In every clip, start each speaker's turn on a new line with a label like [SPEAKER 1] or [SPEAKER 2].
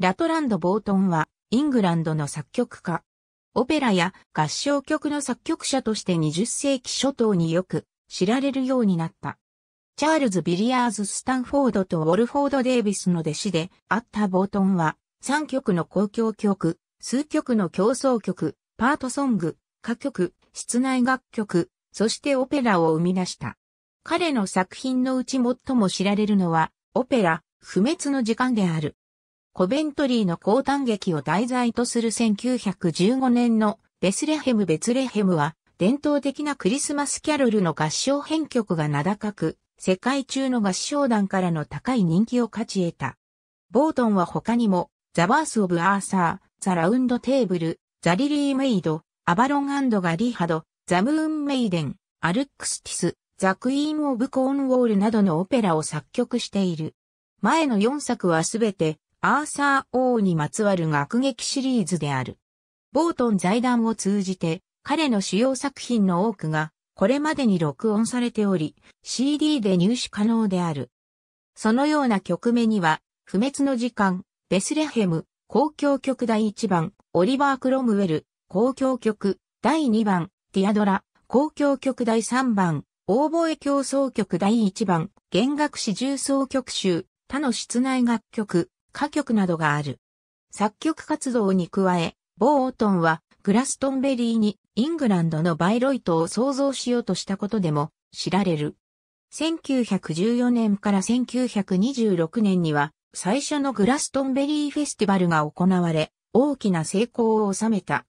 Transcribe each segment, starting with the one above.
[SPEAKER 1] ラトランド・ボートンは、イングランドの作曲家。オペラや合唱曲の作曲者として20世紀初頭によく知られるようになった。チャールズ・ビリアーズ・スタンフォードとウォルフォード・デイビスの弟子であったボートンは、3曲の公共曲、数曲の競争曲、パートソング、歌曲、室内楽曲、そしてオペラを生み出した。彼の作品のうち最も知られるのは、オペラ、不滅の時間である。コベントリーの高誕劇を題材とする1915年のベスレヘム・ベツレヘムは伝統的なクリスマスキャロルの合唱編曲が名高く、世界中の合唱団からの高い人気を勝ち得た。ボートンは他にも、ザ・バース・オブ・アーサー、ザ・ラウンド・テーブル、ザ・リリー・メイド、アバロンガリハド、ザ・ムーン・メイデン、アルックス・ティス、ザ・クイーン・オブ・コーンウォールなどのオペラを作曲している。前の4作はすべてアーサー王にまつわる学劇シリーズである。ボートン財団を通じて、彼の主要作品の多くが、これまでに録音されており、CD で入手可能である。そのような曲目には、不滅の時間、ベスレヘム、公共曲第1番、オリバー・クロムウェル、公共曲、第2番、ディアドラ、公共曲第3番、オーボエ競争曲第1番、弦楽四重奏曲集、他の室内楽曲、歌曲などがある。作曲活動に加え、ボーオトンはグラストンベリーにイングランドのバイロイトを創造しようとしたことでも知られる。1914年から1926年には最初のグラストンベリーフェスティバルが行われ、大きな成功を収めた。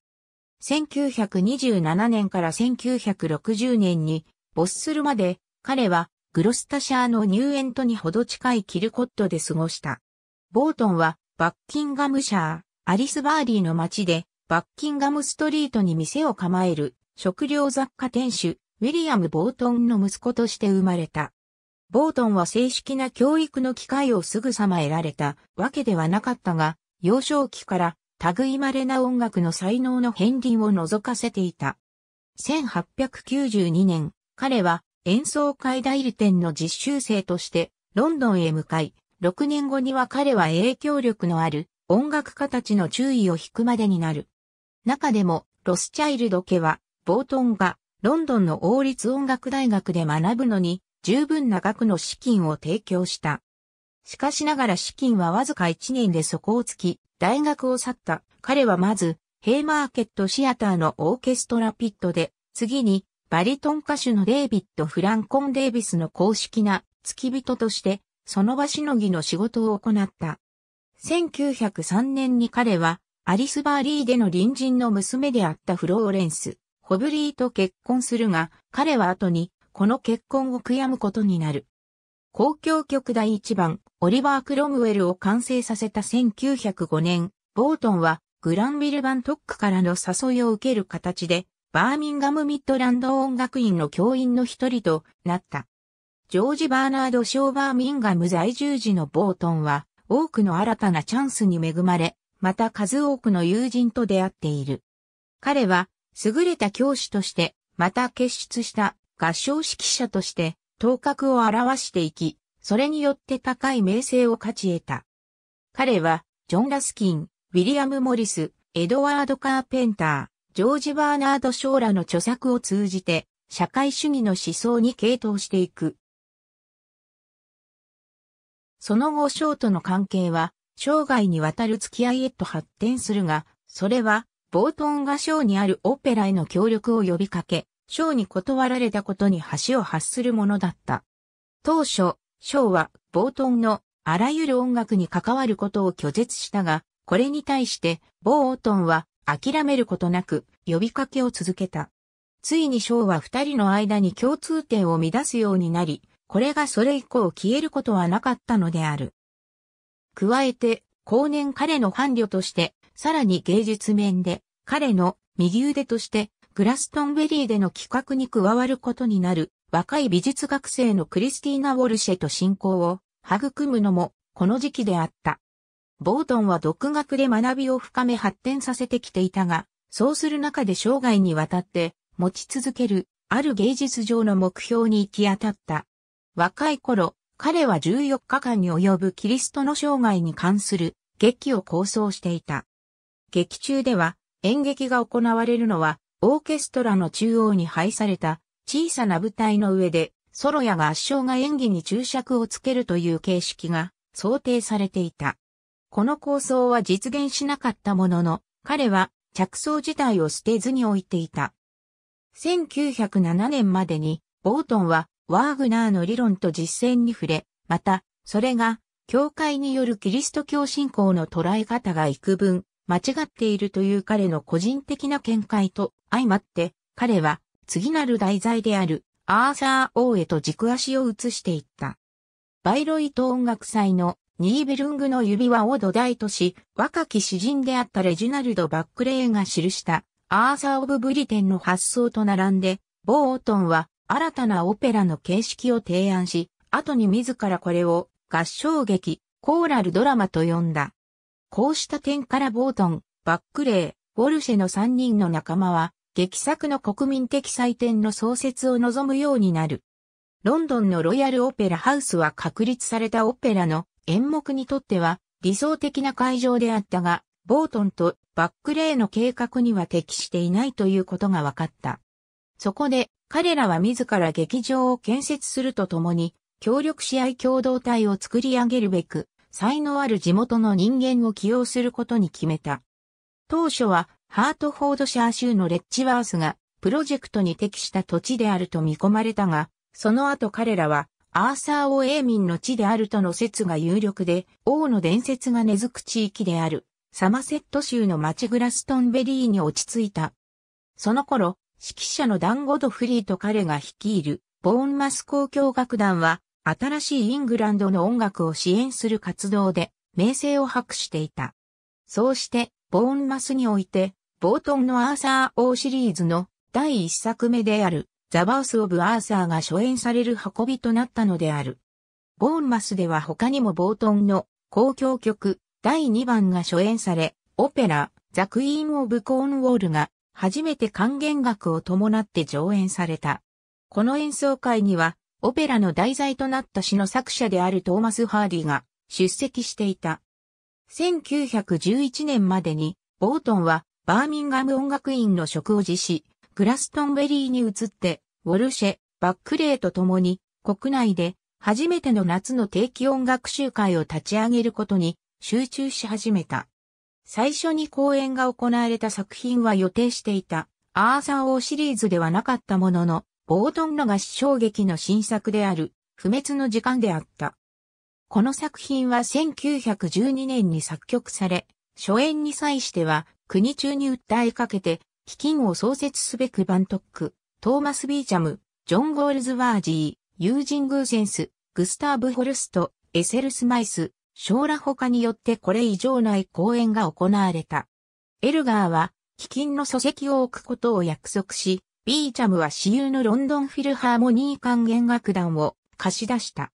[SPEAKER 1] 1927年から1960年に没するまで彼はグロスタシャーのニューエントにほど近いキルコットで過ごした。ボートンはバッキンガムシャー、アリスバーィーの街でバッキンガムストリートに店を構える食料雑貨店主ウィリアム・ボートンの息子として生まれた。ボートンは正式な教育の機会をすぐさま得られたわけではなかったが、幼少期から類まれな音楽の才能の片鱗を覗かせていた。1892年、彼は演奏会代理店の実習生としてロンドンへ向かい、6年後には彼は影響力のある音楽家たちの注意を引くまでになる。中でも、ロスチャイルド家は、ボートンがロンドンの王立音楽大学で学ぶのに十分な額の資金を提供した。しかしながら資金はわずか1年で底をつき、大学を去った。彼はまず、ヘイマーケットシアターのオーケストラピットで、次に、バリトン歌手のデイビッド・フランコン・デイビスの公式な付き人としてその場しのぎの仕事を行った。1903年に彼は、アリスバーリーでの隣人の娘であったフローレンス、ホブリーと結婚するが、彼は後に、この結婚を悔やむことになる。公共局第1番、オリバー・クロムウェルを完成させた1905年、ボートンは、グランビル・バントックからの誘いを受ける形で、バーミンガム・ミッドランド音楽院の教員の一人となった。ジョージ・バーナード・ショーバーミンガム在住時のボートンは、多くの新たなチャンスに恵まれ、また数多くの友人と出会っている。彼は、優れた教師として、また結出した合唱指揮者として、頭角を表していき、それによって高い名声を勝ち得た。彼は、ジョン・ラスキン、ウィリアム・モリス、エドワード・カーペンター、ジョージ・バーナード・ショーらの著作を通じて、社会主義の思想に傾倒していく、その後ショーとの関係は、生涯にわたる付き合いへと発展するが、それは、ボートンがショーにあるオペラへの協力を呼びかけ、ショーに断られたことに橋を発するものだった。当初、ショーは、ボートンのあらゆる音楽に関わることを拒絶したが、これに対して、ボートンは諦めることなく呼びかけを続けた。ついにショーは二人の間に共通点を乱すようになり、これがそれ以降消えることはなかったのである。加えて、後年彼の伴侶として、さらに芸術面で、彼の右腕として、グラストンベリーでの企画に加わることになる、若い美術学生のクリスティーナ・ウォルシェと親交を育むのも、この時期であった。ボートンは独学で学びを深め発展させてきていたが、そうする中で生涯にわたって持ち続けるある芸術上の目標に行き当たった。若い頃、彼は14日間に及ぶキリストの生涯に関する劇を構想していた。劇中では演劇が行われるのはオーケストラの中央に配された小さな舞台の上でソロや合唱が演技に注釈をつけるという形式が想定されていた。この構想は実現しなかったものの、彼は着想自体を捨てずに置いていた。1907年までに、ボートンはワーグナーの理論と実践に触れ、また、それが、教会によるキリスト教信仰の捉え方が幾分、間違っているという彼の個人的な見解と相まって、彼は、次なる題材である、アーサー王へと軸足を移していった。バイロイト音楽祭のニーベルングの指輪を土台とし、若き詩人であったレジュナルド・バックレーが記したアーサー・オブ・ブリテンの発想と並んで、ボートンは新たなオペラの形式を提案し、後に自らこれを合唱劇、コーラルドラマと呼んだ。こうした点からボートン、バックレー、ウォルシェの3人の仲間は、劇作の国民的祭典の創設を望むようになる。ロンドンのロイヤルオペラハウスは確立されたオペラの演目にとっては理想的な会場であったが、ボートンとバックレーの計画には適していないということが分かった。そこで彼らは自ら劇場を建設するとともに、協力試合共同体を作り上げるべく、才能ある地元の人間を起用することに決めた。当初は、ハートフォードシャー州のレッチワースが、プロジェクトに適した土地であると見込まれたが、その後彼らは、アーサー・オー・エーミンの地であるとの説が有力で、王の伝説が根付く地域である、サマセット州の町グラストンベリーに落ち着いた。その頃、指揮者のダン・ゴドフリーと彼が率いるボーンマス交響楽団は新しいイングランドの音楽を支援する活動で名声を博していた。そうしてボーンマスにおいてボートンのアーサー王シリーズの第一作目であるザ・バウス・オブ・アーサーが初演される運びとなったのである。ボーンマスでは他にもボートンの交響曲第2番が初演され、オペラ、ザ・クイーン・オブ・コーンウォールが初めて還元額を伴って上演された。この演奏会には、オペラの題材となった詩の作者であるトーマス・ハーディが出席していた。1911年までに、ボートンはバーミンガム音楽院の職を辞し、グラストンベリーに移って、ウォルシェ、バックレーと共に、国内で初めての夏の定期音楽集会を立ち上げることに集中し始めた。最初に公演が行われた作品は予定していた、アーサー王シリーズではなかったものの、ボートンの合唱劇の新作である、不滅の時間であった。この作品は1912年に作曲され、初演に際しては、国中に訴えかけて、基金を創設すべくバントック、トーマス・ビーチャム、ジョン・ゴールズ・ワージー、ユージン・グーセンス、グスターブ・ホルスト、エセルス・マイス、将来他によってこれ以上ない講演が行われた。エルガーは、基金の書籍を置くことを約束し、ビーチャムは私有のロンドンフィルハーモニー管弦楽団を貸し出した。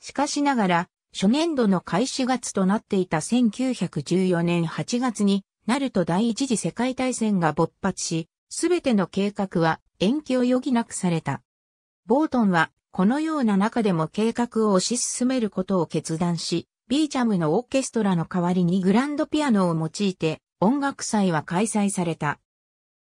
[SPEAKER 1] しかしながら、初年度の開始月となっていた1914年8月になると第一次世界大戦が勃発し、すべての計画は延期を余儀なくされた。ボートンはこのような中でも計画を推し進めることを決断し、ビーチャムのオーケストラの代わりにグランドピアノを用いて音楽祭は開催された。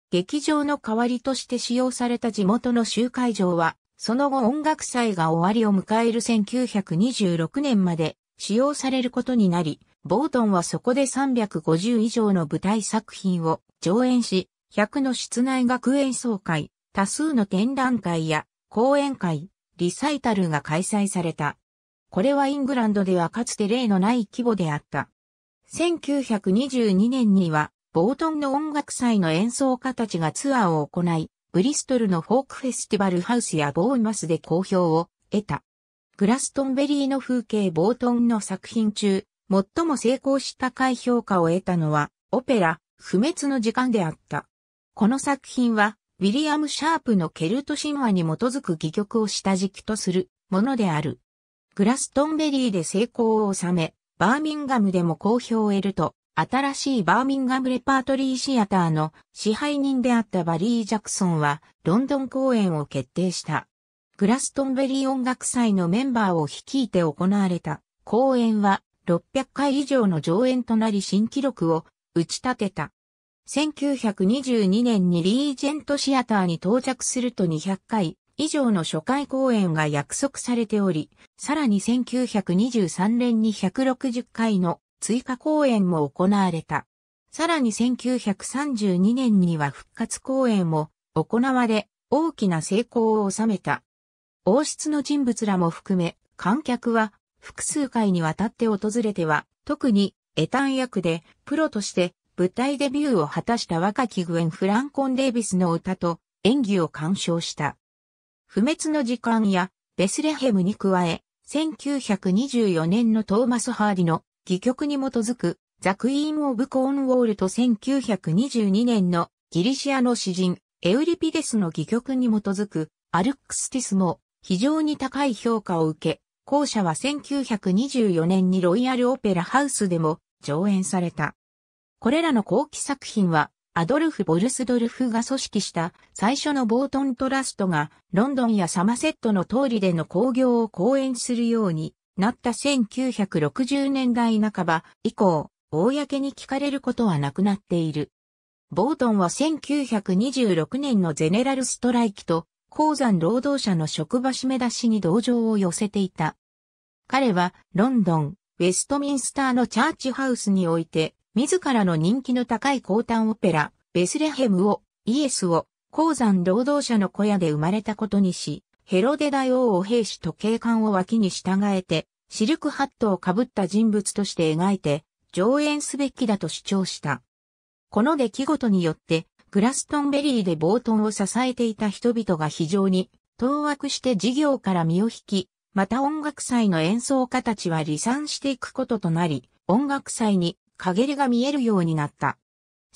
[SPEAKER 1] 劇場の代わりとして使用された地元の集会場は、その後音楽祭が終わりを迎える1926年まで使用されることになり、ボートンはそこで350以上の舞台作品を上演し、100の室内学園総会、多数の展覧会や講演会、リサイタルが開催された。これはイングランドではかつて例のない規模であった。1922年には、ボートンの音楽祭の演奏家たちがツアーを行い、ブリストルのフォークフェスティバルハウスやボーンマスで好評を得た。グラストンベリーの風景ボートンの作品中、最も成功した高評価を得たのは、オペラ、不滅の時間であった。この作品は、ウィリアム・シャープのケルト神話に基づく戯曲を下敷きとするものである。グラストンベリーで成功を収め、バーミンガムでも好評を得ると、新しいバーミンガムレパートリーシアターの支配人であったバリー・ジャクソンは、ロンドン公演を決定した。グラストンベリー音楽祭のメンバーを率いて行われた公演は600回以上の上演となり新記録を打ち立てた。1922年にリージェントシアターに到着すると200回以上の初回公演が約束されており、さらに1923年に160回の追加公演も行われた。さらに1932年には復活公演も行われ、大きな成功を収めた。王室の人物らも含め、観客は複数回にわたって訪れては、特にエタン役でプロとして舞台デビューを果たした若きグエン・フランコン・デイビスの歌と演技を鑑賞した。不滅の時間やベスレヘムに加え、1924年のトーマス・ハーディの戯曲に基づくザ・クイーン・オブ・コーンウォールと1922年のギリシアの詩人エウリピデスの戯曲に基づくアルクスティスも非常に高い評価を受け、後者は1924年にロイヤルオペラハウスでも上演された。これらの後期作品はアドルフ・ボルスドルフが組織した最初のボートントラストがロンドンやサマセットの通りでの興行を講演するようになった1960年代半ば以降、公に聞かれることはなくなっている。ボートンは1926年のゼネラルストライキと鉱山労働者の職場締め出しに同情を寄せていた。彼はロンドン、ウェストミンスターのチャーチハウスにおいて自らの人気の高い高端オペラ、ベスレヘムを、イエスを、鉱山労働者の小屋で生まれたことにし、ヘロデ大王を兵士と警官を脇に従えて、シルクハットをかぶった人物として描いて、上演すべきだと主張した。この出来事によって、グラストンベリーで冒頭を支えていた人々が非常に、当惑して事業から身を引き、また音楽祭の演奏家たちは離散していくこととなり、音楽祭に陰りが見えるようになった。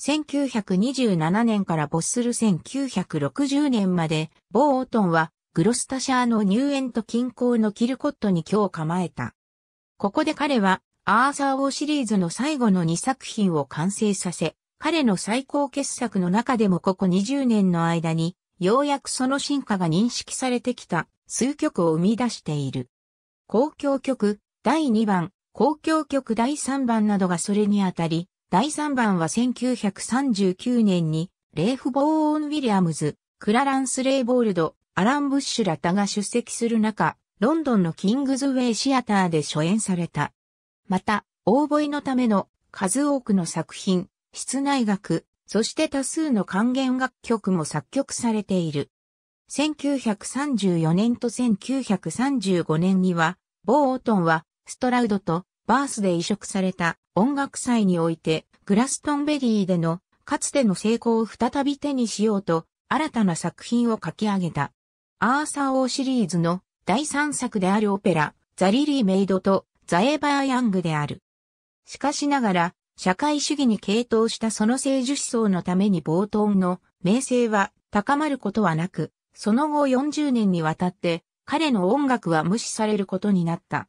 [SPEAKER 1] 1927年から没する1960年まで、ボー・オートンは、グロスタシャーのニューエント近郊のキルコットに今日構えた。ここで彼は、アーサーーシリーズの最後の2作品を完成させ、彼の最高傑作の中でもここ20年の間に、ようやくその進化が認識されてきた数曲を生み出している。公共曲第2番公共曲第3番などがそれにあたり、第3番は1939年に、レーフ・ボーン・ウィリアムズ、クラランス・レイボールド、アラン・ブッシュらタが出席する中、ロンドンのキングズウェイシアターで初演された。また、オーボのための数多くの作品、室内楽、そして多数の還元楽曲も作曲されている。1934年と1935年には、ボー・オートンは、ストラウドとバースで移植された音楽祭において、グラストンベリーでのかつての成功を再び手にしようと、新たな作品を書き上げた。アーサー王シリーズの第3作であるオペラ、ザ・リリー・メイドとザ・エバー・ヤングである。しかしながら、社会主義に傾倒したその政治思想のために冒頭の名声は高まることはなく、その後40年にわたって彼の音楽は無視されることになった。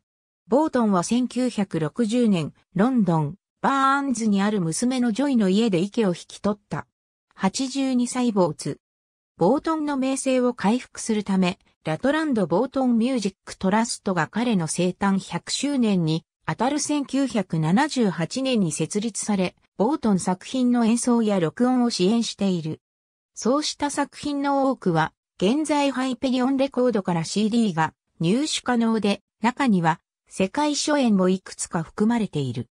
[SPEAKER 1] ボートンは1960年、ロンドン、バーンズにある娘のジョイの家で池を引き取った。82歳ツ。ボートンの名声を回復するため、ラトランド・ボートン・ミュージック・トラストが彼の生誕100周年に、あたる1978年に設立され、ボートン作品の演奏や録音を支援している。そうした作品の多くは、現在ハイペリオンレコードから CD が入手可能で、中には世界初演もいくつか含まれている。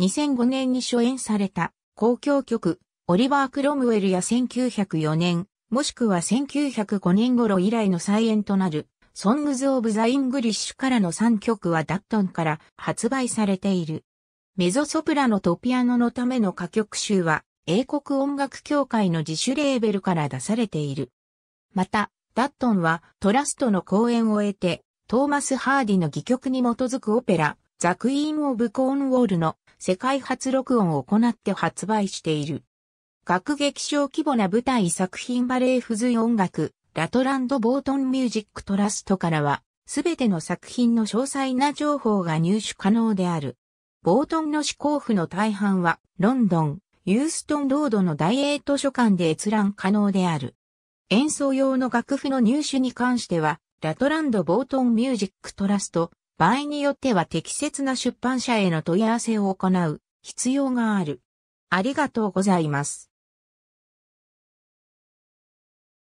[SPEAKER 1] 2005年に初演された公共曲、オリバー・クロムウェルや1904年、もしくは1905年頃以来の再演となる、ソングズ・オブ・ザ・イングリッシュからの3曲はダットンから発売されている。メゾソプラノとピアノのための歌曲集は、英国音楽協会の自主レーベルから出されている。また、ダットンはトラストの講演を得て、トーマス・ハーディの戯曲に基づくオペラ、ザ・クイーン・オブ・コーンウォールの世界初録音を行って発売している。学劇小規模な舞台作品バレエ付随音楽、ラトランド・ボートン・ミュージック・トラストからは、すべての作品の詳細な情報が入手可能である。ボートンの思考譜の大半は、ロンドン、ユーストンロードの大英図書館で閲覧可能である。演奏用の楽譜の入手に関しては、ラトランド・ボートン・ミュージック・トラスト、場合によっては適切な出版社への問い合わせを行う必要がある。ありがとうございます。